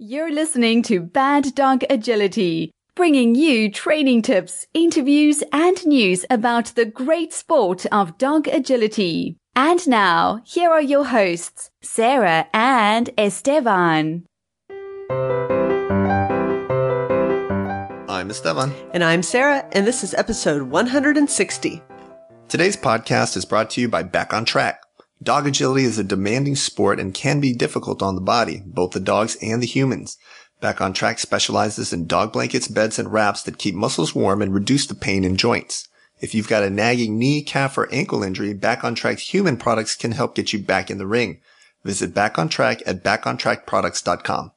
You're listening to Bad Dog Agility, bringing you training tips, interviews, and news about the great sport of dog agility. And now, here are your hosts, Sarah and Esteban. I'm Esteban. And I'm Sarah, and this is episode 160. Today's podcast is brought to you by Back on Track Dog agility is a demanding sport and can be difficult on the body, both the dogs and the humans. Back on Track specializes in dog blankets, beds, and wraps that keep muscles warm and reduce the pain in joints. If you've got a nagging knee, calf, or ankle injury, Back on Track's human products can help get you back in the ring. Visit Back on Track at backontrackproducts.com.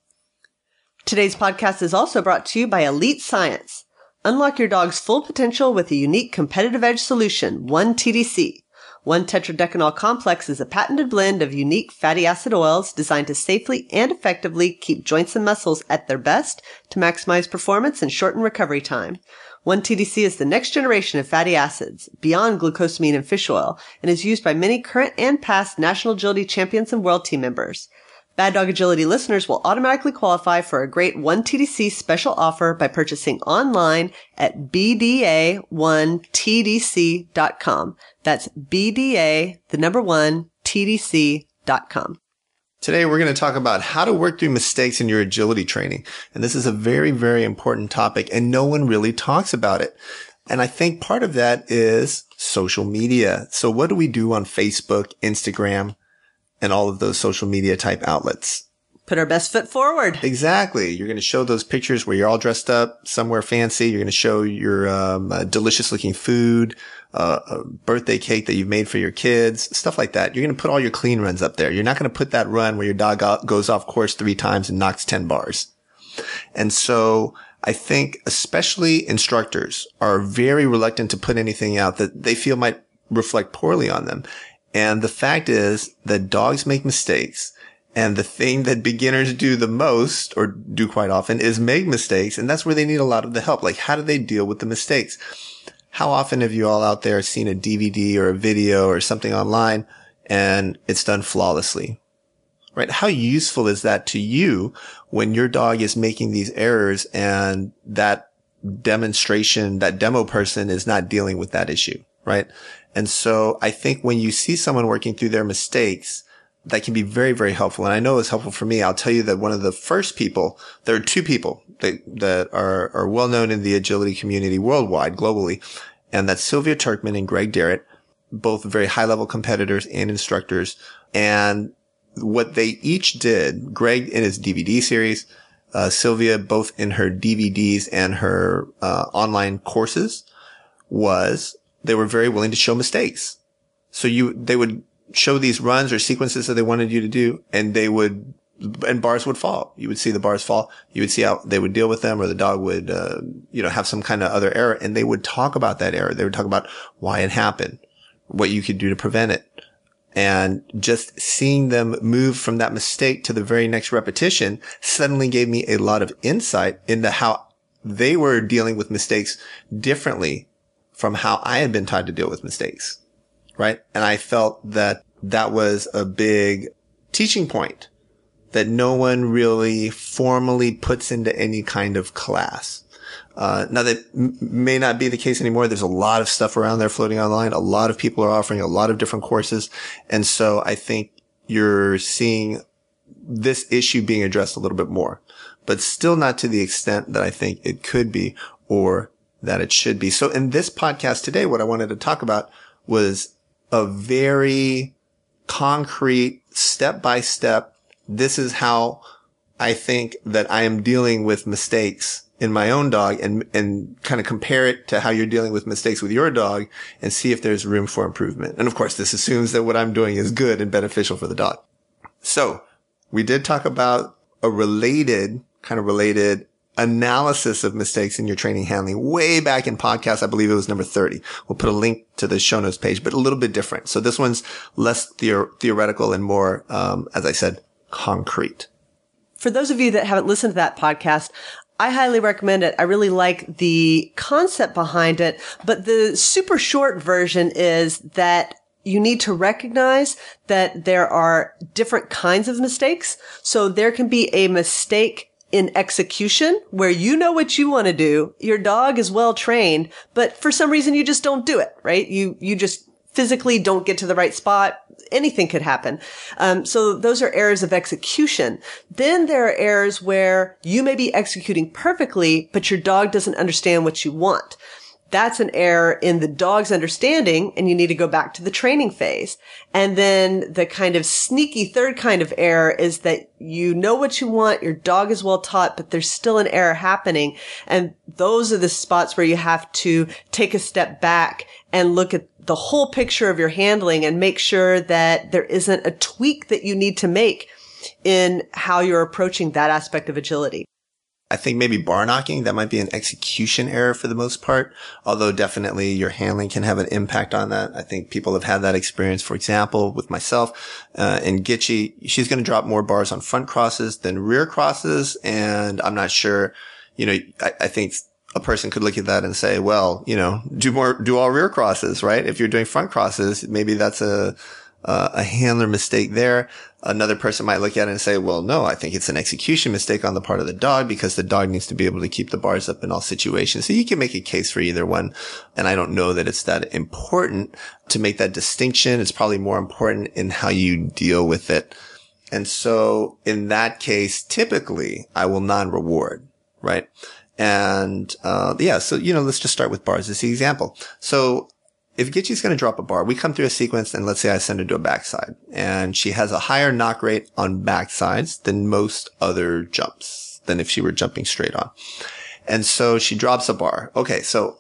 Today's podcast is also brought to you by Elite Science. Unlock your dog's full potential with a unique competitive edge solution, one TDC. One tetradecanol complex is a patented blend of unique fatty acid oils designed to safely and effectively keep joints and muscles at their best to maximize performance and shorten recovery time. 1-TDC is the next generation of fatty acids beyond glucosamine and fish oil and is used by many current and past national agility champions and world team members. Bad Dog Agility listeners will automatically qualify for a great 1TDC special offer by purchasing online at bda1tdc.com. That's bda, the number one, tdc.com. Today, we're going to talk about how to work through mistakes in your agility training. And this is a very, very important topic and no one really talks about it. And I think part of that is social media. So what do we do on Facebook, Instagram, and all of those social media type outlets. Put our best foot forward. Exactly. You're going to show those pictures where you're all dressed up somewhere fancy. You're going to show your um, uh, delicious looking food, uh, a birthday cake that you've made for your kids, stuff like that. You're going to put all your clean runs up there. You're not going to put that run where your dog goes off course three times and knocks 10 bars. And so I think especially instructors are very reluctant to put anything out that they feel might reflect poorly on them. And the fact is that dogs make mistakes. And the thing that beginners do the most or do quite often is make mistakes. And that's where they need a lot of the help. Like, how do they deal with the mistakes? How often have you all out there seen a DVD or a video or something online and it's done flawlessly? Right? How useful is that to you when your dog is making these errors and that demonstration, that demo person is not dealing with that issue, right? And so I think when you see someone working through their mistakes, that can be very, very helpful. And I know it's helpful for me. I'll tell you that one of the first people, there are two people that, that are, are well known in the agility community worldwide, globally. And that's Sylvia Turkman and Greg Darrett, both very high level competitors and instructors. And what they each did, Greg in his DVD series, uh, Sylvia both in her DVDs and her uh, online courses was they were very willing to show mistakes. So you, they would show these runs or sequences that they wanted you to do and they would, and bars would fall. You would see the bars fall. You would see how they would deal with them or the dog would, uh, you know, have some kind of other error and they would talk about that error. They would talk about why it happened, what you could do to prevent it. And just seeing them move from that mistake to the very next repetition suddenly gave me a lot of insight into how they were dealing with mistakes differently from how I had been taught to deal with mistakes. Right. And I felt that that was a big teaching point that no one really formally puts into any kind of class. Uh, now that m- may not be the case anymore. There's a lot of stuff around there floating online. A lot of people are offering a lot of different courses. And so I think you're seeing this issue being addressed a little bit more, but still not to the extent that I think it could be or that it should be. So in this podcast today, what I wanted to talk about was a very concrete step by step. This is how I think that I am dealing with mistakes in my own dog and, and kind of compare it to how you're dealing with mistakes with your dog and see if there's room for improvement. And of course, this assumes that what I'm doing is good and beneficial for the dog. So we did talk about a related, kind of related analysis of mistakes in your training handling way back in podcast. I believe it was number 30. We'll put a link to the show notes page, but a little bit different. So this one's less theor- theoretical and more, um, as I said, concrete. For those of you that haven't listened to that podcast, I highly recommend it. I really like the concept behind it, but the super short version is that you need to recognize that there are different kinds of mistakes. So there can be a mistake in execution where you know what you want to do. Your dog is well trained, but for some reason you just don't do it, right? You, you just physically don't get to the right spot. Anything could happen. Um, so those are errors of execution. Then there are errors where you may be executing perfectly, but your dog doesn't understand what you want that's an error in the dog's understanding and you need to go back to the training phase. And then the kind of sneaky third kind of error is that you know what you want, your dog is well taught, but there's still an error happening. And those are the spots where you have to take a step back and look at the whole picture of your handling and make sure that there isn't a tweak that you need to make in how you're approaching that aspect of agility. I think maybe bar knocking, that might be an execution error for the most part. Although definitely your handling can have an impact on that. I think people have had that experience. For example, with myself, uh, in Gitchy, she's going to drop more bars on front crosses than rear crosses. And I'm not sure, you know, I, I think a person could look at that and say, well, you know, do more, do all rear crosses, right? If you're doing front crosses, maybe that's a, uh, a handler mistake there another person might look at it and say, well, no, I think it's an execution mistake on the part of the dog because the dog needs to be able to keep the bars up in all situations. So you can make a case for either one. And I don't know that it's that important to make that distinction. It's probably more important in how you deal with it. And so in that case, typically I will non-reward, right? And, uh, yeah, so, you know, let's just start with bars as the example. So if Gitchy's going to drop a bar, we come through a sequence and let's say I send her to a backside and she has a higher knock rate on backsides than most other jumps than if she were jumping straight on. And so she drops a bar. Okay. So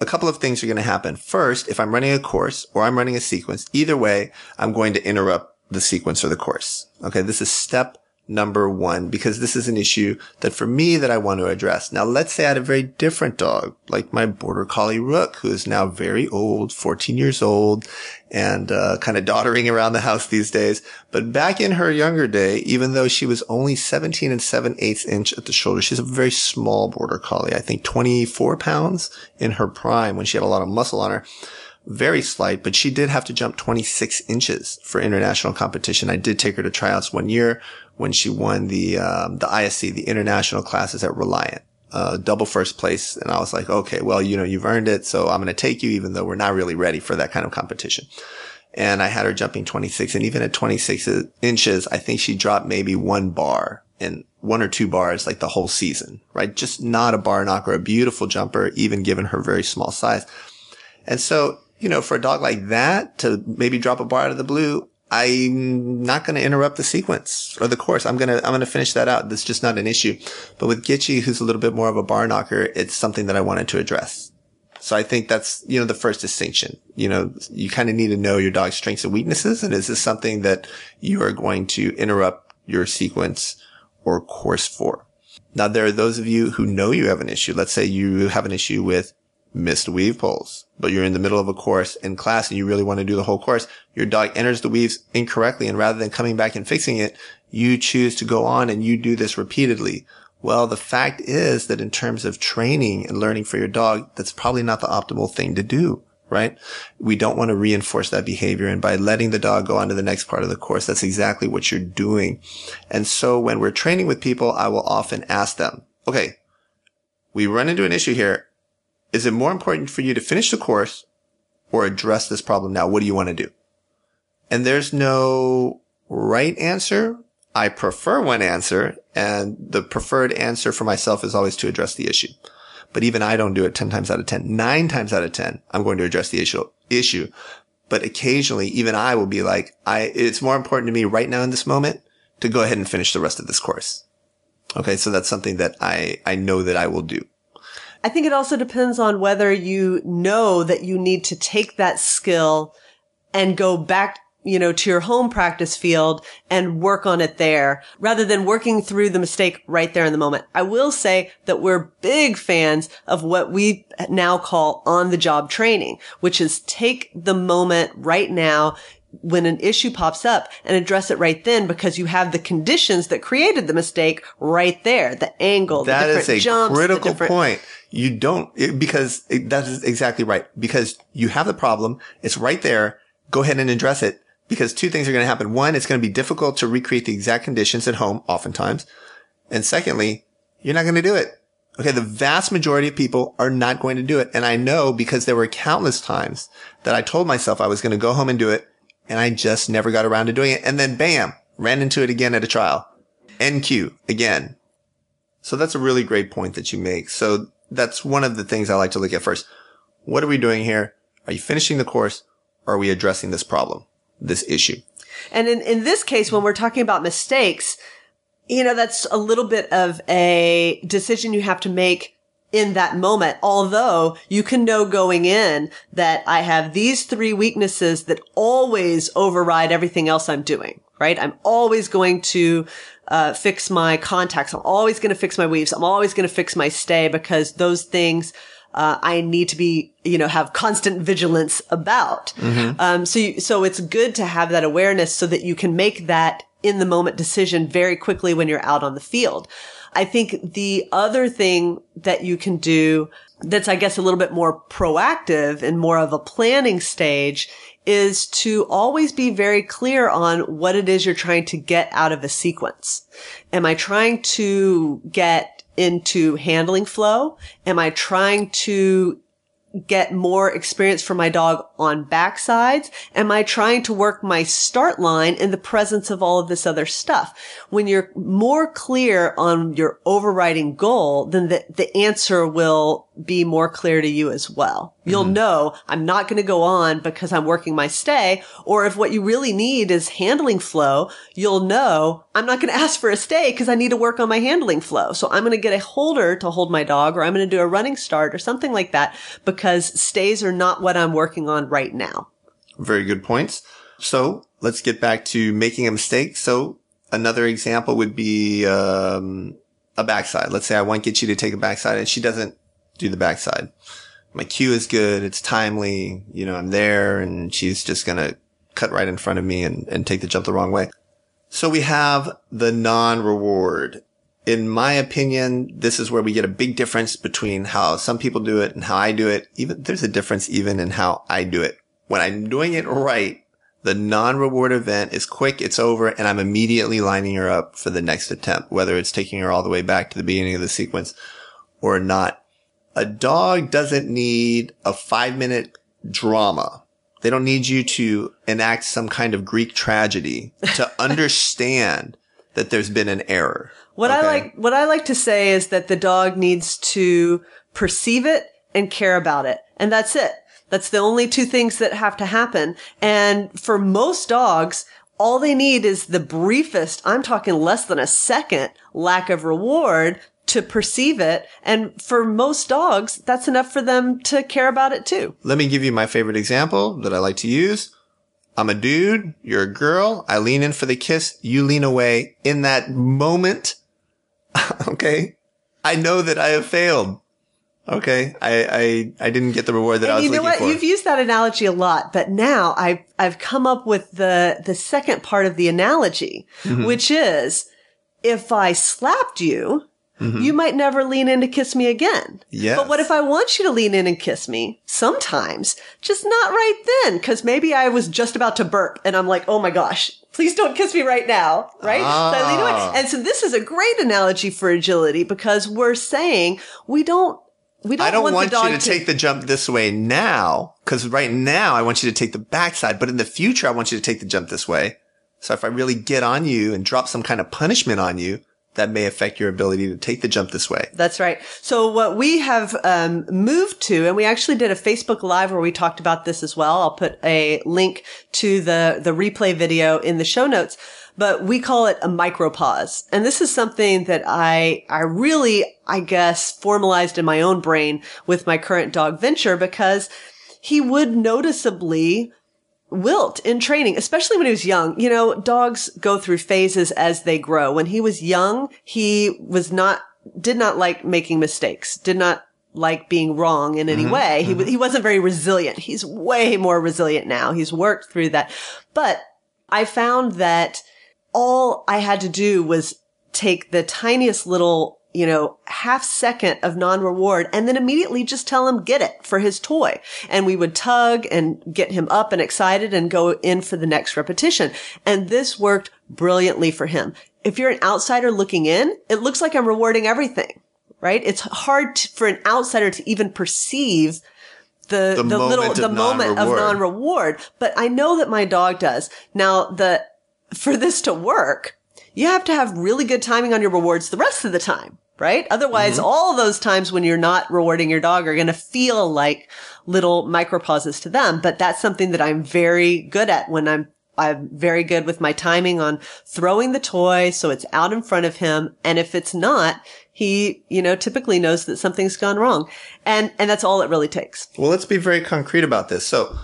a couple of things are going to happen. First, if I'm running a course or I'm running a sequence, either way, I'm going to interrupt the sequence or the course. Okay. This is step number one, because this is an issue that for me that I want to address. Now, let's say I had a very different dog, like my border collie Rook, who is now very old, 14 years old and uh, kind of doddering around the house these days. But back in her younger day, even though she was only 17 and 7 eighths inch at the shoulder, she's a very small border collie. I think 24 pounds in her prime when she had a lot of muscle on her very slight, but she did have to jump 26 inches for international competition. I did take her to tryouts one year when she won the, um, the ISC, the international classes at Reliant. Uh, double first place. And I was like, okay, well, you know, you've earned it. So I'm going to take you, even though we're not really ready for that kind of competition. And I had her jumping 26 and even at 26 inches, I think she dropped maybe one bar and one or two bars like the whole season, right? Just not a bar knocker, a beautiful jumper, even given her very small size. And so you know, for a dog like that to maybe drop a bar out of the blue, I'm not going to interrupt the sequence or the course. I'm going to, I'm going to finish that out. That's just not an issue. But with Gitchy, who's a little bit more of a bar knocker, it's something that I wanted to address. So I think that's, you know, the first distinction. You know, you kind of need to know your dog's strengths and weaknesses. And is this something that you are going to interrupt your sequence or course for? Now, there are those of you who know you have an issue. Let's say you have an issue with missed weave pulls, but you're in the middle of a course in class and you really want to do the whole course. Your dog enters the weaves incorrectly. And rather than coming back and fixing it, you choose to go on and you do this repeatedly. Well, the fact is that in terms of training and learning for your dog, that's probably not the optimal thing to do, right? We don't want to reinforce that behavior. And by letting the dog go on to the next part of the course, that's exactly what you're doing. And so when we're training with people, I will often ask them, okay, we run into an issue here is it more important for you to finish the course or address this problem now? What do you want to do? And there's no right answer. I prefer one answer and the preferred answer for myself is always to address the issue. But even I don't do it 10 times out of 10. Nine times out of 10, I'm going to address the issue, issue. But occasionally, even I will be like, I, it's more important to me right now in this moment to go ahead and finish the rest of this course. Okay. So that's something that I, I know that I will do. I think it also depends on whether you know that you need to take that skill and go back you know, to your home practice field and work on it there rather than working through the mistake right there in the moment. I will say that we're big fans of what we now call on the job training, which is take the moment right now, when an issue pops up and address it right then because you have the conditions that created the mistake right there. The angle, that the different a jumps, critical different- point. You don't it, because it, that is exactly right because you have the problem. It's right there. Go ahead and address it because two things are going to happen. One, it's going to be difficult to recreate the exact conditions at home oftentimes. And secondly, you're not going to do it. Okay. The vast majority of people are not going to do it. And I know because there were countless times that I told myself I was going to go home and do it and I just never got around to doing it. And then bam, ran into it again at a trial. NQ again. So that's a really great point that you make. So that's one of the things I like to look at first. What are we doing here? Are you finishing the course? Or are we addressing this problem, this issue? And in, in this case, when we're talking about mistakes, you know, that's a little bit of a decision you have to make in that moment. Although you can know going in that I have these three weaknesses that always override everything else I'm doing, right? I'm always going to uh, fix my contacts. I'm always going to fix my weaves. I'm always going to fix my stay because those things uh, I need to be, you know, have constant vigilance about. Mm-hmm. Um, so, you, so it's good to have that awareness so that you can make that in the moment decision very quickly when you're out on the field. I think the other thing that you can do that's, I guess, a little bit more proactive and more of a planning stage is to always be very clear on what it is you're trying to get out of a sequence. Am I trying to get into handling flow? Am I trying to get more experience for my dog on backsides? Am I trying to work my start line in the presence of all of this other stuff? When you're more clear on your overriding goal, then the, the answer will be more clear to you as well. You'll mm-hmm. know I'm not going to go on because I'm working my stay. Or if what you really need is handling flow, you'll know I'm not going to ask for a stay because I need to work on my handling flow. So I'm going to get a holder to hold my dog or I'm going to do a running start or something like that because stays are not what I'm working on right now. Very good points. So let's get back to making a mistake. So another example would be um, a backside. Let's say I want to get you to take a backside and she doesn't do the backside. My cue is good. It's timely. You know, I'm there and she's just going to cut right in front of me and, and take the jump the wrong way. So we have the non reward in my opinion, this is where we get a big difference between how some people do it and how I do it. Even there's a difference even in how I do it. When I'm doing it right, the non-reward event is quick, it's over, and I'm immediately lining her up for the next attempt, whether it's taking her all the way back to the beginning of the sequence or not. A dog doesn't need a five minute drama. They don't need you to enact some kind of Greek tragedy to understand that there's been an error. What okay. I like, what I like to say is that the dog needs to perceive it and care about it. And that's it. That's the only two things that have to happen. And for most dogs, all they need is the briefest, I'm talking less than a second lack of reward to perceive it. And for most dogs, that's enough for them to care about it too. Let me give you my favorite example that I like to use. I'm a dude. You're a girl. I lean in for the kiss. You lean away. In that moment, okay. I know that I have failed. Okay, I I, I didn't get the reward that and I was looking for. You know what? For. You've used that analogy a lot, but now I've I've come up with the the second part of the analogy, mm-hmm. which is if I slapped you, Mm-hmm. You might never lean in to kiss me again. Yes. But what if I want you to lean in and kiss me? Sometimes, just not right then, because maybe I was just about to burp and I'm like, oh my gosh, please don't kiss me right now, right? Ah. So and so this is a great analogy for agility because we're saying we don't don't I don't want, want you to, to, take the jump this way now, because right now I want you to take the backside, but in the future I want you to take the jump this way. So if I really get on you and drop some kind of punishment on you, that may affect your ability to take the jump this way. That's right. So what we have um, moved to, and we actually did a Facebook Live where we talked about this as well. I'll put a link to the the replay video in the show notes. But we call it a micro pause, and this is something that I I really I guess formalized in my own brain with my current dog venture because he would noticeably wilt in training, especially when he was young. You know, dogs go through phases as they grow. When he was young, he was not, did not like making mistakes, did not like being wrong in any mm-hmm. way. He, mm-hmm. he wasn't very resilient. He's way more resilient now. He's worked through that. But I found that all I had to do was take the tiniest little you know, half second of non-reward and then immediately just tell him get it for his toy. And we would tug and get him up and excited and go in for the next repetition. And this worked brilliantly for him. If you're an outsider looking in, it looks like I'm rewarding everything, right? It's hard to, for an outsider to even perceive the, the, the little, the moment of non-reward. But I know that my dog does. Now the, for this to work, you have to have really good timing on your rewards the rest of the time right? Otherwise, mm-hmm. all those times when you're not rewarding your dog are going to feel like little micro pauses to them. But that's something that I'm very good at when I'm I'm very good with my timing on throwing the toy so it's out in front of him. And if it's not, he, you know, typically knows that something's gone wrong. And, and that's all it really takes. Well, let's be very concrete about this. So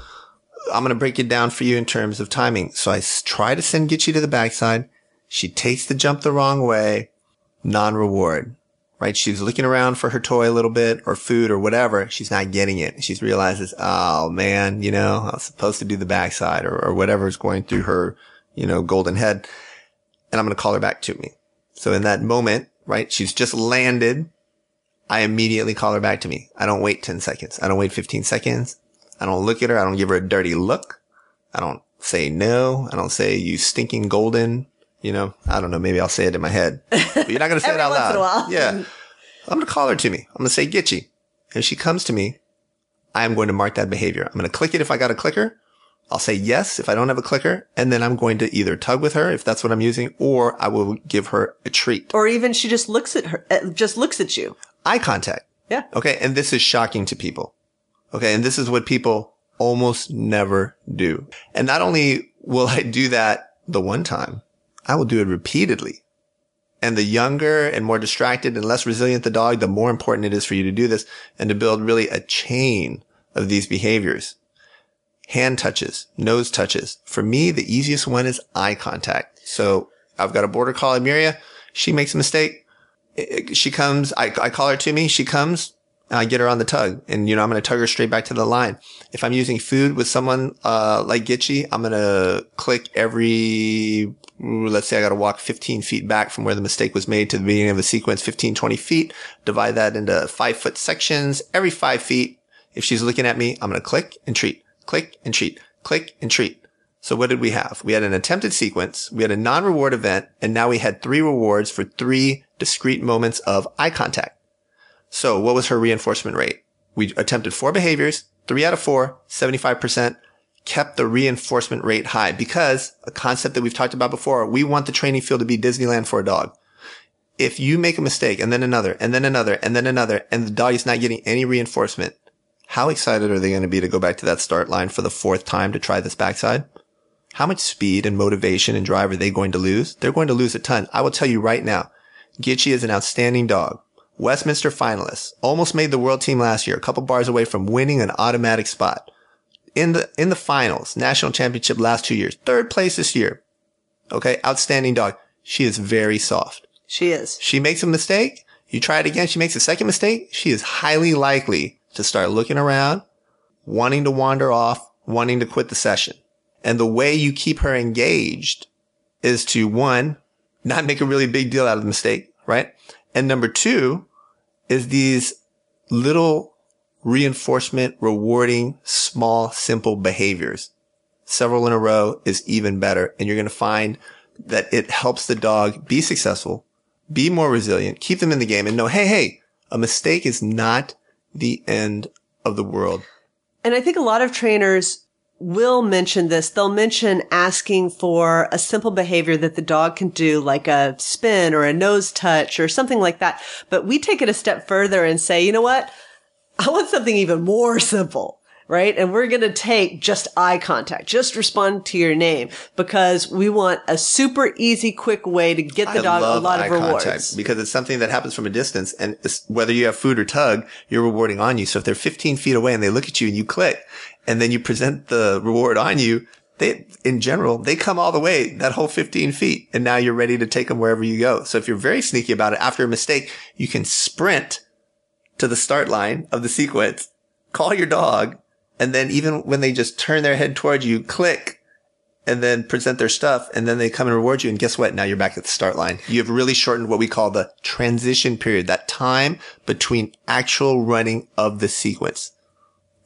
I'm going to break it down for you in terms of timing. So I try to send Gitchy to the backside. She takes the jump the wrong way. Non reward right? She's looking around for her toy a little bit or food or whatever. She's not getting it. She realizes, oh man, you know, I was supposed to do the backside or, or whatever is going through her, you know, golden head. And I'm going to call her back to me. So in that moment, right? She's just landed. I immediately call her back to me. I don't wait 10 seconds. I don't wait 15 seconds. I don't look at her. I don't give her a dirty look. I don't say no. I don't say you stinking golden you know, I don't know. Maybe I'll say it in my head. But you're not going to say it out loud. Yeah. I'm going to call her to me. I'm going to say, Gitchy. If she comes to me, I'm going to mark that behavior. I'm going to click it if I got a clicker. I'll say yes if I don't have a clicker. And then I'm going to either tug with her if that's what I'm using, or I will give her a treat. Or even she just looks at her, uh, just looks at you. Eye contact. Yeah. Okay. And this is shocking to people. Okay. And this is what people almost never do. And not only will I do that the one time, I will do it repeatedly. And the younger and more distracted and less resilient the dog, the more important it is for you to do this and to build really a chain of these behaviors. Hand touches, nose touches. For me, the easiest one is eye contact. So I've got a border collie, Miria. She makes a mistake. She comes, I, I call her to me. She comes, I get her on the tug and, you know, I'm going to tug her straight back to the line. If I'm using food with someone, uh, like Gitchy, I'm going to click every, let's say I got to walk 15 feet back from where the mistake was made to the beginning of the sequence, 15, 20 feet, divide that into five foot sections. Every five feet, if she's looking at me, I'm going to click and treat, click and treat, click and treat. So what did we have? We had an attempted sequence. We had a non-reward event and now we had three rewards for three discrete moments of eye contact. So what was her reinforcement rate? We attempted four behaviors, three out of four, 75% kept the reinforcement rate high because a concept that we've talked about before, we want the training field to be Disneyland for a dog. If you make a mistake and then another and then another and then another and the dog is not getting any reinforcement, how excited are they going to be to go back to that start line for the fourth time to try this backside? How much speed and motivation and drive are they going to lose? They're going to lose a ton. I will tell you right now, Gitchy is an outstanding dog. Westminster finalists, almost made the world team last year, a couple bars away from winning an automatic spot. In the, in the finals, national championship last two years, third place this year. Okay. Outstanding dog. She is very soft. She is. She makes a mistake. You try it again. She makes a second mistake. She is highly likely to start looking around, wanting to wander off, wanting to quit the session. And the way you keep her engaged is to one, not make a really big deal out of the mistake, right? And number two, is these little reinforcement, rewarding, small, simple behaviors. Several in a row is even better. And you're going to find that it helps the dog be successful, be more resilient, keep them in the game and know, Hey, hey, a mistake is not the end of the world. And I think a lot of trainers will mention this. They'll mention asking for a simple behavior that the dog can do, like a spin or a nose touch or something like that. But we take it a step further and say, you know what? I want something even more simple. Right. And we're going to take just eye contact, just respond to your name because we want a super easy, quick way to get the I dog a lot of rewards. Because it's something that happens from a distance. And whether you have food or tug, you're rewarding on you. So if they're 15 feet away and they look at you and you click, and then you present the reward on you, they, in general, they come all the way that whole 15 feet and now you're ready to take them wherever you go. So if you're very sneaky about it, after a mistake, you can sprint to the start line of the sequence, call your dog. And then even when they just turn their head towards you, click and then present their stuff. And then they come and reward you. And guess what? Now you're back at the start line. You have really shortened what we call the transition period, that time between actual running of the sequence.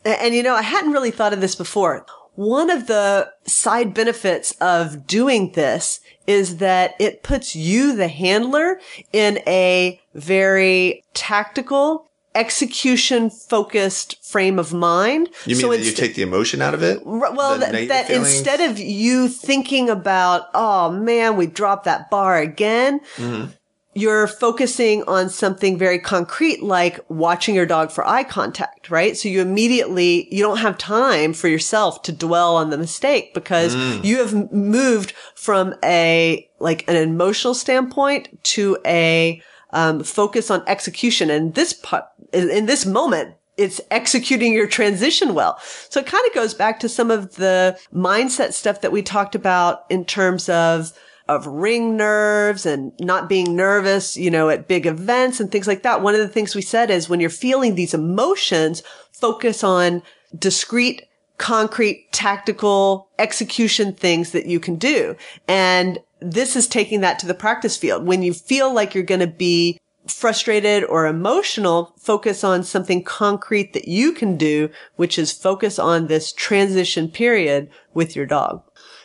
And you know, I hadn't really thought of this before. One of the side benefits of doing this is that it puts you, the handler, in a very tactical, execution focused frame of mind. You mean so that you take the emotion out of it? R- well, that, that instead of you thinking about, oh man, we dropped that bar again, mm-hmm you're focusing on something very concrete, like watching your dog for eye contact, right? So you immediately, you don't have time for yourself to dwell on the mistake because mm. you have moved from a, like an emotional standpoint to a, um, focus on execution. And this part, in this moment, it's executing your transition well. So it kind of goes back to some of the mindset stuff that we talked about in terms of of ring nerves and not being nervous, you know, at big events and things like that. One of the things we said is when you're feeling these emotions, focus on discrete, concrete, tactical execution things that you can do. And this is taking that to the practice field. When you feel like you're going to be frustrated or emotional, focus on something concrete that you can do, which is focus on this transition period with your dog.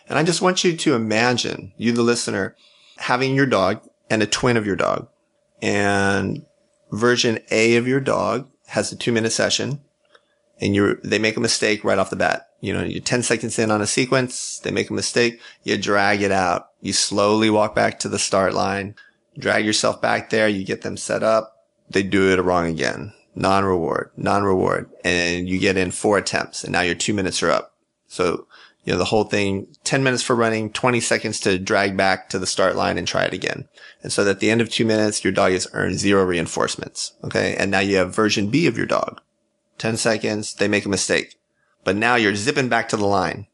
And I just want you to imagine, you the listener, having your dog and a twin of your dog. And version A of your dog has a two minute session and you they make a mistake right off the bat. You know, you're 10 seconds in on a sequence, they make a mistake, you drag it out. You slowly walk back to the start line, drag yourself back there, you get them set up, they do it wrong again. Non reward, non reward. And you get in four attempts and now your two minutes are up. So you know, the whole thing, 10 minutes for running, 20 seconds to drag back to the start line and try it again. And so that at the end of two minutes, your dog has earned zero reinforcements. Okay. And now you have version B of your dog. 10 seconds. They make a mistake, but now you're zipping back to the line.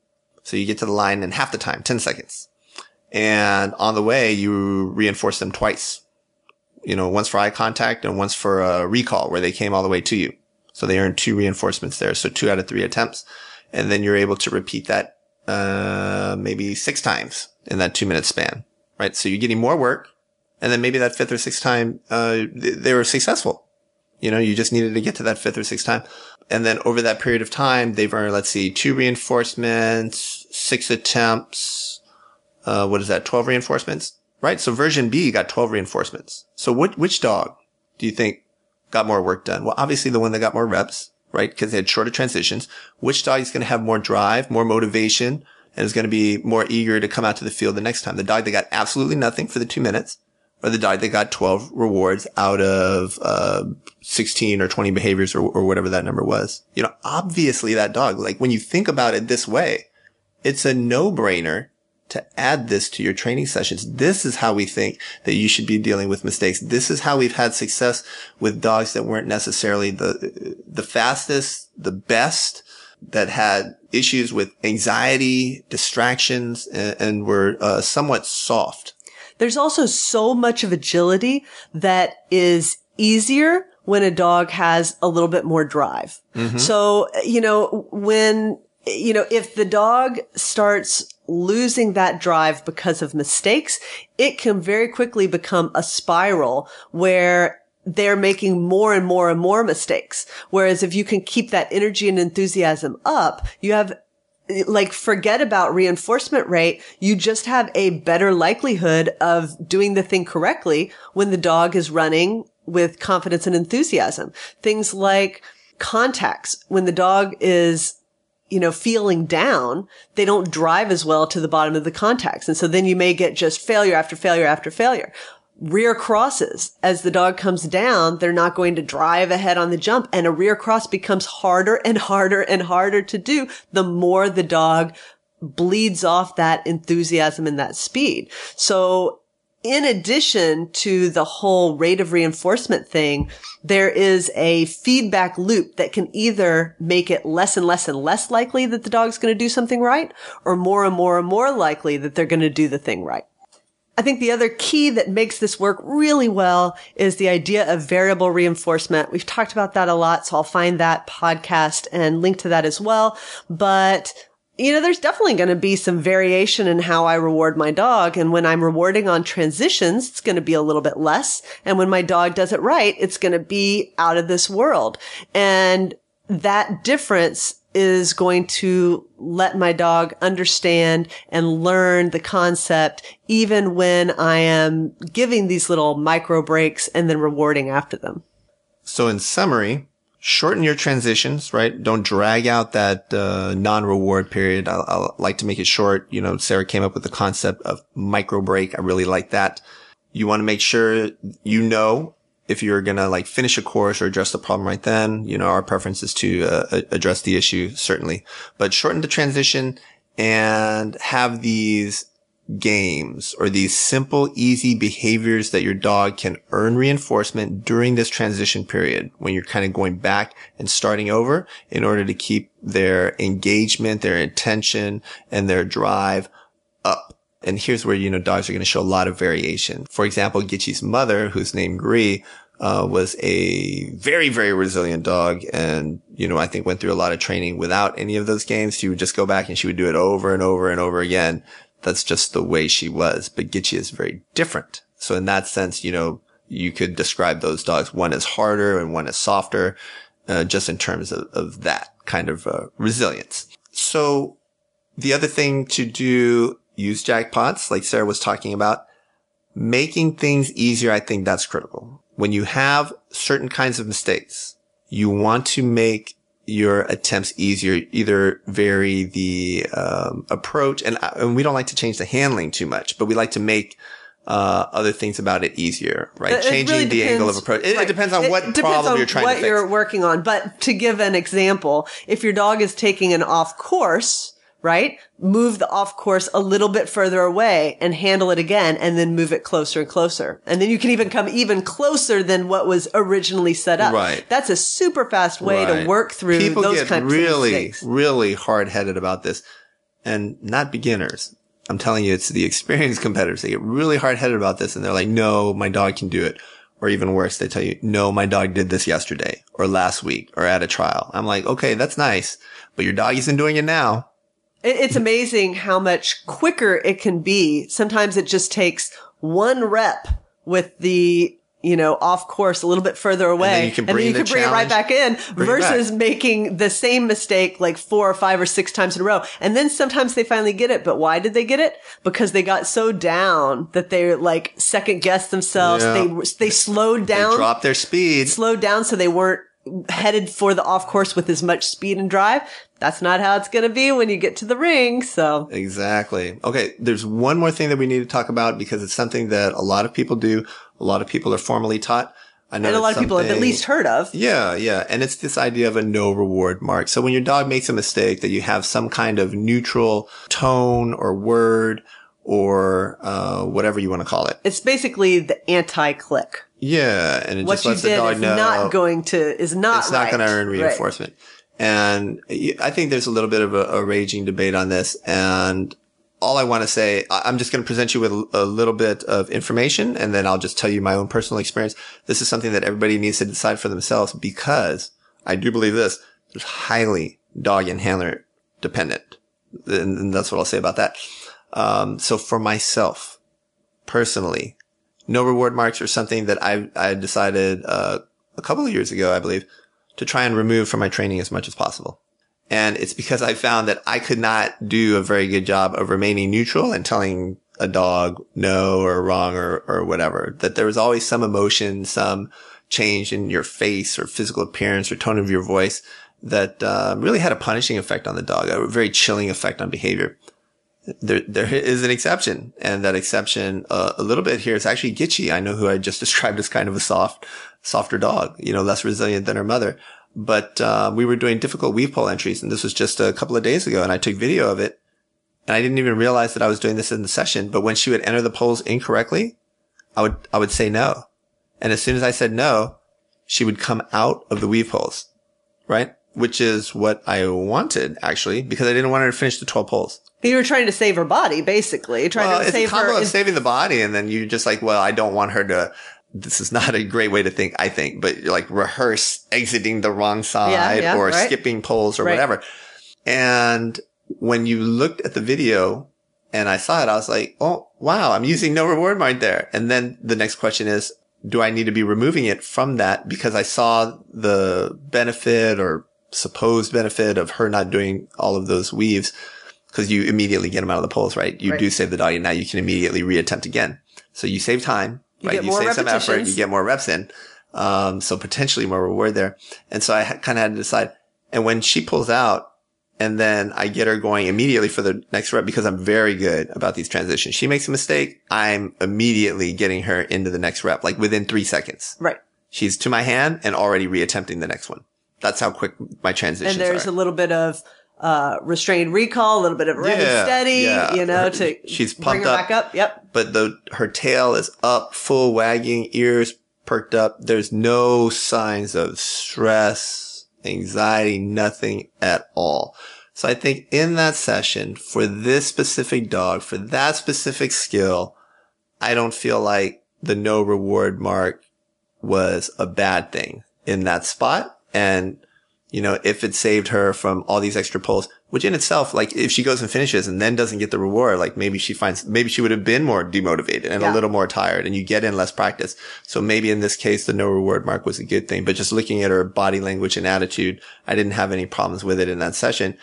So you get to the line in half the time, 10 seconds. And on the way, you reinforce them twice, you know, once for eye contact and once for a recall where they came all the way to you. So they earned two reinforcements there. So two out of three attempts. And then you're able to repeat that uh, maybe six times in that two minute span, right? So you're getting more work. And then maybe that fifth or sixth time, uh, they were successful. You know, you just needed to get to that fifth or sixth time. And then over that period of time, they've earned, let's see, two reinforcements, six attempts. Uh, what is that? 12 reinforcements, right? So version B got 12 reinforcements. So what, which dog do you think got more work done? Well, obviously the one that got more reps right? Because they had shorter transitions. Which dog is going to have more drive, more motivation, and is going to be more eager to come out to the field the next time? The dog that got absolutely nothing for the two minutes or the dog that got 12 rewards out of uh, 16 or 20 behaviors or, or whatever that number was. You know, obviously that dog, like when you think about it this way, it's a no brainer to add this to your training sessions. This is how we think that you should be dealing with mistakes. This is how we've had success with dogs that weren't necessarily the, the fastest, the best that had issues with anxiety, distractions, and, and were uh, somewhat soft. There's also so much of agility that is easier when a dog has a little bit more drive. Mm-hmm. So, you know, when, you know, if the dog starts losing that drive because of mistakes, it can very quickly become a spiral where they're making more and more and more mistakes. Whereas if you can keep that energy and enthusiasm up, you have like forget about reinforcement rate. You just have a better likelihood of doing the thing correctly when the dog is running with confidence and enthusiasm. Things like contacts when the dog is you know, feeling down, they don't drive as well to the bottom of the contacts. And so then you may get just failure after failure after failure. Rear crosses. As the dog comes down, they're not going to drive ahead on the jump and a rear cross becomes harder and harder and harder to do the more the dog bleeds off that enthusiasm and that speed. So in addition to the whole rate of reinforcement thing, there is a feedback loop that can either make it less and less and less likely that the dog's going to do something right or more and more and more likely that they're going to do the thing right. I think the other key that makes this work really well is the idea of variable reinforcement. We've talked about that a lot, so I'll find that podcast and link to that as well. But you know, there's definitely going to be some variation in how I reward my dog. And when I'm rewarding on transitions, it's going to be a little bit less. And when my dog does it right, it's going to be out of this world. And that difference is going to let my dog understand and learn the concept, even when I am giving these little micro breaks and then rewarding after them. So in summary, shorten your transitions, right? Don't drag out that uh, non-reward period. I, I like to make it short. You know, Sarah came up with the concept of micro break. I really like that. You want to make sure you know if you're going to like finish a course or address the problem right then, you know, our preference is to uh, address the issue certainly, but shorten the transition and have these games or these simple, easy behaviors that your dog can earn reinforcement during this transition period when you're kind of going back and starting over in order to keep their engagement, their attention and their drive up. And here's where, you know, dogs are going to show a lot of variation. For example, Gitchy's mother, who's named Gree, uh, was a very, very resilient dog. And, you know, I think went through a lot of training without any of those games. She would just go back and she would do it over and over and over again that's just the way she was. But Gitchy is very different. So in that sense, you know, you could describe those dogs. One is harder and one is softer, uh, just in terms of, of that kind of uh, resilience. So the other thing to do, use jackpots, like Sarah was talking about, making things easier. I think that's critical. When you have certain kinds of mistakes, you want to make your attempts easier, either vary the um, approach, and, uh, and we don't like to change the handling too much, but we like to make uh, other things about it easier, right? It Changing really depends, the angle of approach. It, right. it depends on what depends problem on you're trying what to what you're working on. But to give an example, if your dog is taking an off course, right? Move the off course a little bit further away and handle it again and then move it closer and closer. And then you can even come even closer than what was originally set up. Right. That's a super fast way right. to work through People those get really, really hard headed about this and not beginners. I'm telling you, it's the experienced competitors. They get really hard headed about this and they're like, no, my dog can do it. Or even worse, they tell you, no, my dog did this yesterday or last week or at a trial. I'm like, okay, that's nice, but your dog isn't doing it now. It's amazing how much quicker it can be. Sometimes it just takes one rep with the you know, off course a little bit further away. And you can bring, you can bring it right back in versus back. making the same mistake like four or five or six times in a row. And then sometimes they finally get it. But why did they get it? Because they got so down that they like second guessed themselves. Yeah. They, they slowed down, they dropped their speed, slowed down so they weren't headed for the off course with as much speed and drive. That's not how it's going to be when you get to the ring. So exactly. Okay. There's one more thing that we need to talk about because it's something that a lot of people do. A lot of people are formally taught. I know and a lot of people have at least heard of. Yeah, yeah. And it's this idea of a no reward mark. So when your dog makes a mistake, that you have some kind of neutral tone or word or uh, whatever you want to call it. It's basically the anti click. Yeah, and what you did dog know, not going to is not. It's right. not going to earn reinforcement. Right. And I think there's a little bit of a, a raging debate on this. And all I want to say, I'm just going to present you with a little bit of information and then I'll just tell you my own personal experience. This is something that everybody needs to decide for themselves because I do believe this is highly dog and handler dependent. And, that's what I'll say about that. Um, so for myself personally, no reward marks are something that I, I decided, uh, a couple of years ago, I believe, to try and remove from my training as much as possible. And it's because I found that I could not do a very good job of remaining neutral and telling a dog no or wrong or, or whatever, that there was always some emotion, some change in your face or physical appearance or tone of your voice that uh, really had a punishing effect on the dog, a very chilling effect on behavior there, there is an exception and that exception uh, a little bit here is actually Gitchy. I know who I just described as kind of a soft, softer dog, you know, less resilient than her mother. But, uh, we were doing difficult weave pole entries and this was just a couple of days ago and I took video of it and I didn't even realize that I was doing this in the session. But when she would enter the poles incorrectly, I would, I would say no. And as soon as I said no, she would come out of the weave poles, right? Which is what I wanted actually because I didn't want her to finish the 12 poles. You were trying to save her body, basically. Trying well, to save her. It's a combo of saving the body, and then you're just like, well, I don't want her to this is not a great way to think, I think, but you're like rehearse exiting the wrong side yeah, yeah, or right. skipping poles or right. whatever. And when you looked at the video and I saw it, I was like, Oh, wow, I'm using no reward mark there. And then the next question is, do I need to be removing it from that because I saw the benefit or supposed benefit of her not doing all of those weaves? because you immediately get them out of the polls, right? You right. do save the dog, and now you can immediately reattempt again. So you save time, you right? You save some effort, you get more reps in. Um, so potentially more reward there. And so I ha- kind of had to decide. And when she pulls out, and then I get her going immediately for the next rep because I'm very good about these transitions. She makes a mistake. I'm immediately getting her into the next rep, like within three seconds. Right. She's to my hand and already reattempting the next one. That's how quick my transitions are. And there's are. a little bit of uh, restrained recall, a little bit of ready yeah, steady, yeah. you know, to she's bring her up, back up. Yep. But the her tail is up, full wagging, ears perked up. There's no signs of stress, anxiety, nothing at all. So I think in that session for this specific dog, for that specific skill, I don't feel like the no reward mark was a bad thing in that spot. And you know, if it saved her from all these extra pulls, which in itself, like if she goes and finishes and then doesn't get the reward, like maybe she finds, maybe she would have been more demotivated and yeah. a little more tired and you get in less practice. So maybe in this case, the no reward mark was a good thing, but just looking at her body language and attitude, I didn't have any problems with it in that session.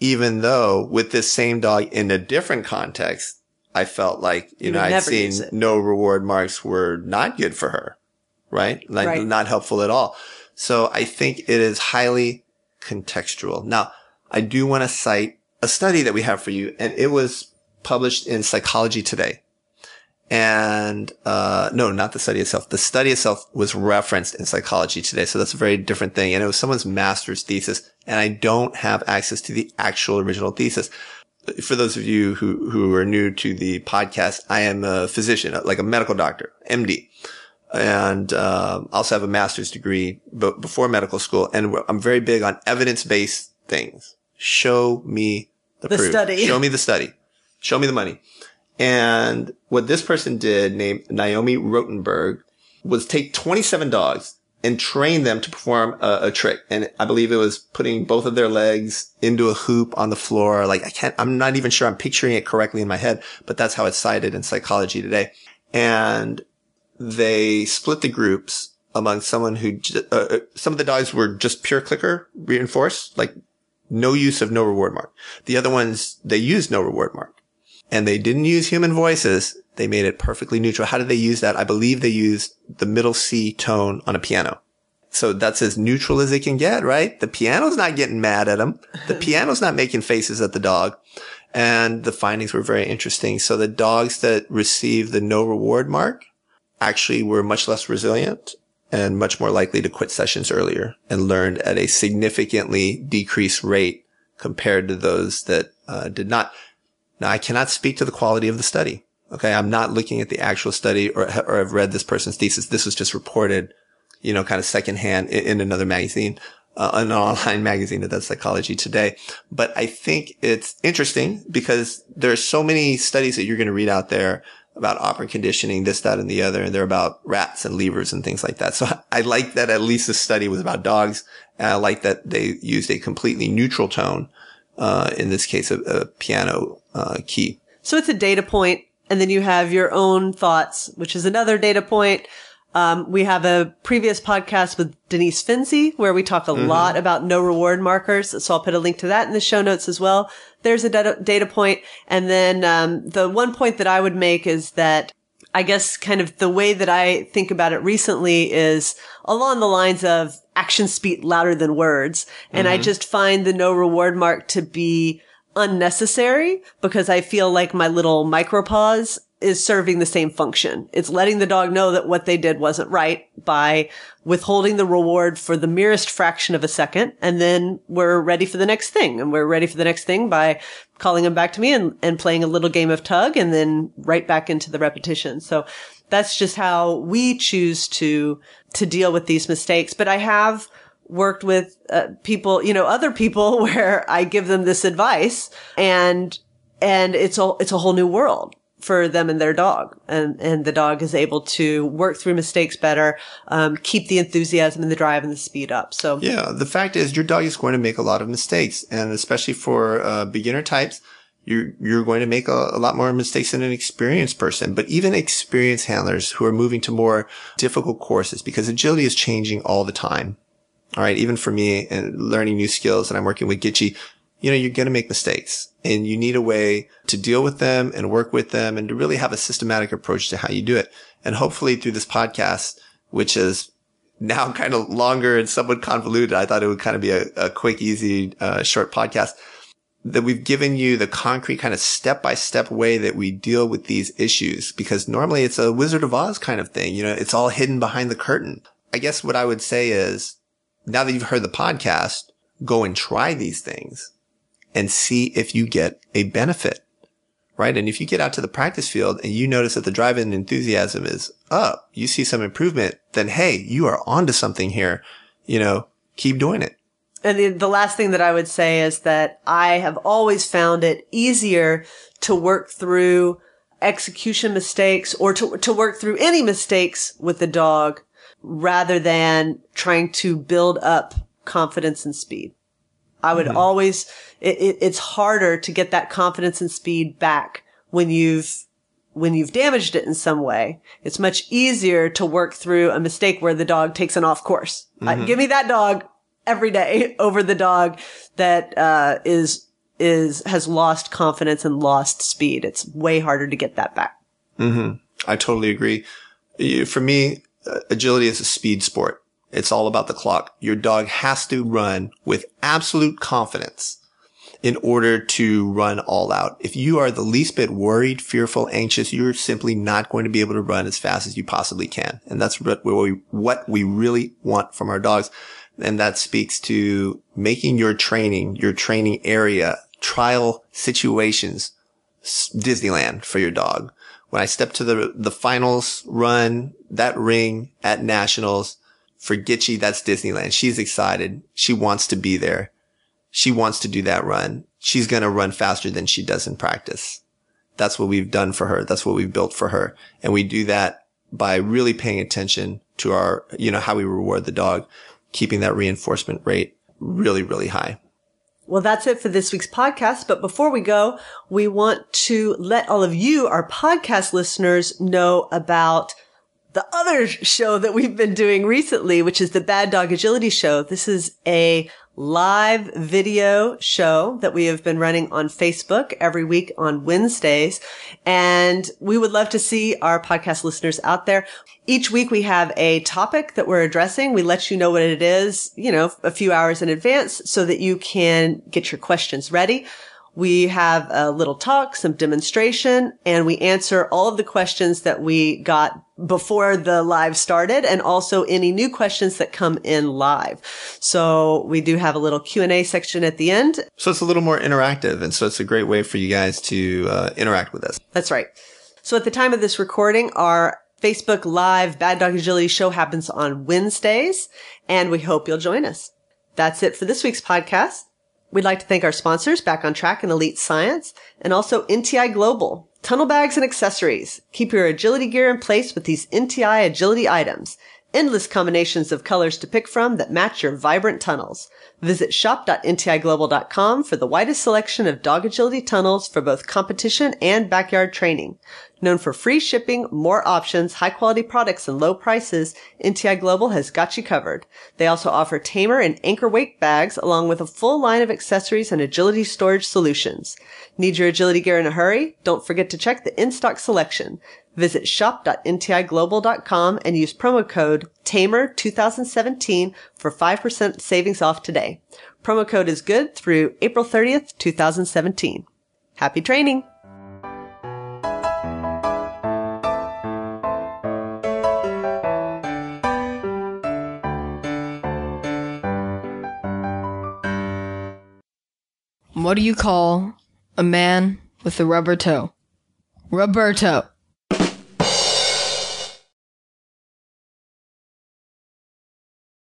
Even though with this same dog in a different context, I felt like, you, you know, I'd seen no reward marks were not good for her, right? Like right. not helpful at all. So I think it is highly contextual. Now, I do want to cite a study that we have for you, and it was published in Psychology Today. And uh, no, not the study itself. The study itself was referenced in Psychology Today, so that's a very different thing. And it was someone's master's thesis, and I don't have access to the actual original thesis. For those of you who who are new to the podcast, I am a physician, like a medical doctor, MD and uh, I also have a master's degree but before medical school. And I'm very big on evidence based things. Show me the, the proof. study. Show me the study. Show me the money. And what this person did, named Naomi Rotenberg, was take 27 dogs and train them to perform a, a, trick. And I believe it was putting both of their legs into a hoop on the floor. Like I can't, I'm not even sure I'm picturing it correctly in my head, but that's how it's cited in psychology today. And they split the groups among someone who, uh, uh, some of the dives were just pure clicker reinforced, like no use of no reward mark. The other ones, they used no reward mark and they didn't use human voices. They made it perfectly neutral. How did they use that? I believe they used the middle C tone on a piano. So that's as neutral as they can get, right? The piano's not getting mad at them. The piano's not making faces at the dog. And the findings were very interesting. So the dogs that received the no reward mark actually were much less resilient and much more likely to quit sessions earlier and learned at a significantly decreased rate compared to those that uh, did not. Now, I cannot speak to the quality of the study. Okay. I'm not looking at the actual study or, or have read this person's thesis. This was just reported, you know, kind of secondhand in, in another magazine, uh, an online magazine that does psychology today. But I think it's interesting because there's so many studies that you're going to read out there about operant conditioning, this, that, and the other. And they're about rats and levers and things like that. So I, I like that at least the study was about dogs. And I like that they used a completely neutral tone, uh, in this case, a, a piano, uh, key. So it's a data point, And then you have your own thoughts, which is another data point. Um, we have a previous podcast with Denise Finzi where we talk a mm-hmm. lot about no reward markers. So I'll put a link to that in the show notes as well there's a data point. And then um, the one point that I would make is that I guess kind of the way that I think about it recently is along the lines of actions speak louder than words. And mm-hmm. I just find the no reward mark to be unnecessary because I feel like my little micropause is serving the same function. It's letting the dog know that what they did wasn't right by withholding the reward for the merest fraction of a second. And then we're ready for the next thing. And we're ready for the next thing by calling them back to me and, and playing a little game of tug and then right back into the repetition. So that's just how we choose to, to deal with these mistakes. But I have worked with uh, people, you know, other people where I give them this advice and and it's a it's a whole new world for them and their dog. And, and the dog is able to work through mistakes better, um, keep the enthusiasm and the drive and the speed up. So yeah, the fact is your dog is going to make a lot of mistakes and especially for, uh, beginner types, you're, you're going to make a, a, lot more mistakes than an experienced person, but even experienced handlers who are moving to more difficult courses because agility is changing all the time. All right. Even for me and learning new skills and I'm working with Gitchy, you know, you're going to make mistakes and you need a way to deal with them and work with them and to really have a systematic approach to how you do it. And hopefully through this podcast, which is now kind of longer and somewhat convoluted, I thought it would kind of be a, a quick, easy, uh, short podcast that we've given you the concrete kind of step by step way that we deal with these issues because normally it's a Wizard of Oz kind of thing. You know, it's all hidden behind the curtain. I guess what I would say is now that you've heard the podcast, go and try these things and see if you get a benefit, right? And if you get out to the practice field and you notice that the drive-in enthusiasm is up, you see some improvement, then hey, you are onto something here. You know, keep doing it. And the, the last thing that I would say is that I have always found it easier to work through execution mistakes or to, to work through any mistakes with the dog rather than trying to build up confidence and speed. I would mm-hmm. always, it, it, it's harder to get that confidence and speed back when you've, when you've damaged it in some way. It's much easier to work through a mistake where the dog takes an off course. Mm-hmm. Uh, give me that dog every day over the dog that, uh, is, is, has lost confidence and lost speed. It's way harder to get that back. Mm-hmm. I totally agree. For me, uh, agility is a speed sport it's all about the clock. Your dog has to run with absolute confidence in order to run all out. If you are the least bit worried, fearful, anxious, you're simply not going to be able to run as fast as you possibly can. And that's what we, what we really want from our dogs. And that speaks to making your training, your training area, trial situations, Disneyland for your dog. When I stepped to the, the finals run, that ring at nationals, for Gitchy, that's Disneyland. She's excited. She wants to be there. She wants to do that run. She's going to run faster than she does in practice. That's what we've done for her. That's what we've built for her. And we do that by really paying attention to our, you know, how we reward the dog, keeping that reinforcement rate really, really high. Well, that's it for this week's podcast. But before we go, we want to let all of you, our podcast listeners, know about the other show that we've been doing recently, which is the Bad Dog Agility Show. This is a live video show that we have been running on Facebook every week on Wednesdays. And we would love to see our podcast listeners out there. Each week we have a topic that we're addressing. We let you know what it is, you know, a few hours in advance so that you can get your questions ready. We have a little talk, some demonstration, and we answer all of the questions that we got before the live started and also any new questions that come in live. So we do have a little Q&A section at the end. So it's a little more interactive. And so it's a great way for you guys to uh, interact with us. That's right. So at the time of this recording, our Facebook Live Bad Dog Agility show happens on Wednesdays, and we hope you'll join us. That's it for this week's podcast. We'd like to thank our sponsors, Back on Track and Elite Science, and also NTI Global, Tunnel Bags and Accessories. Keep your agility gear in place with these NTI agility items. Endless combinations of colors to pick from that match your vibrant tunnels. Visit shop.ntiglobal.com for the widest selection of dog agility tunnels for both competition and backyard training. Known for free shipping, more options, high quality products, and low prices, NTI Global has got you covered. They also offer tamer and anchor weight bags along with a full line of accessories and agility storage solutions. Need your agility gear in a hurry? Don't forget to check the in-stock selection. Visit shop.ntiglobal.com and use promo code TAMER2017 for 5% savings off today. Promo code is good through April 30th, 2017. Happy training! What do you call a man with a rubber toe? Roberto.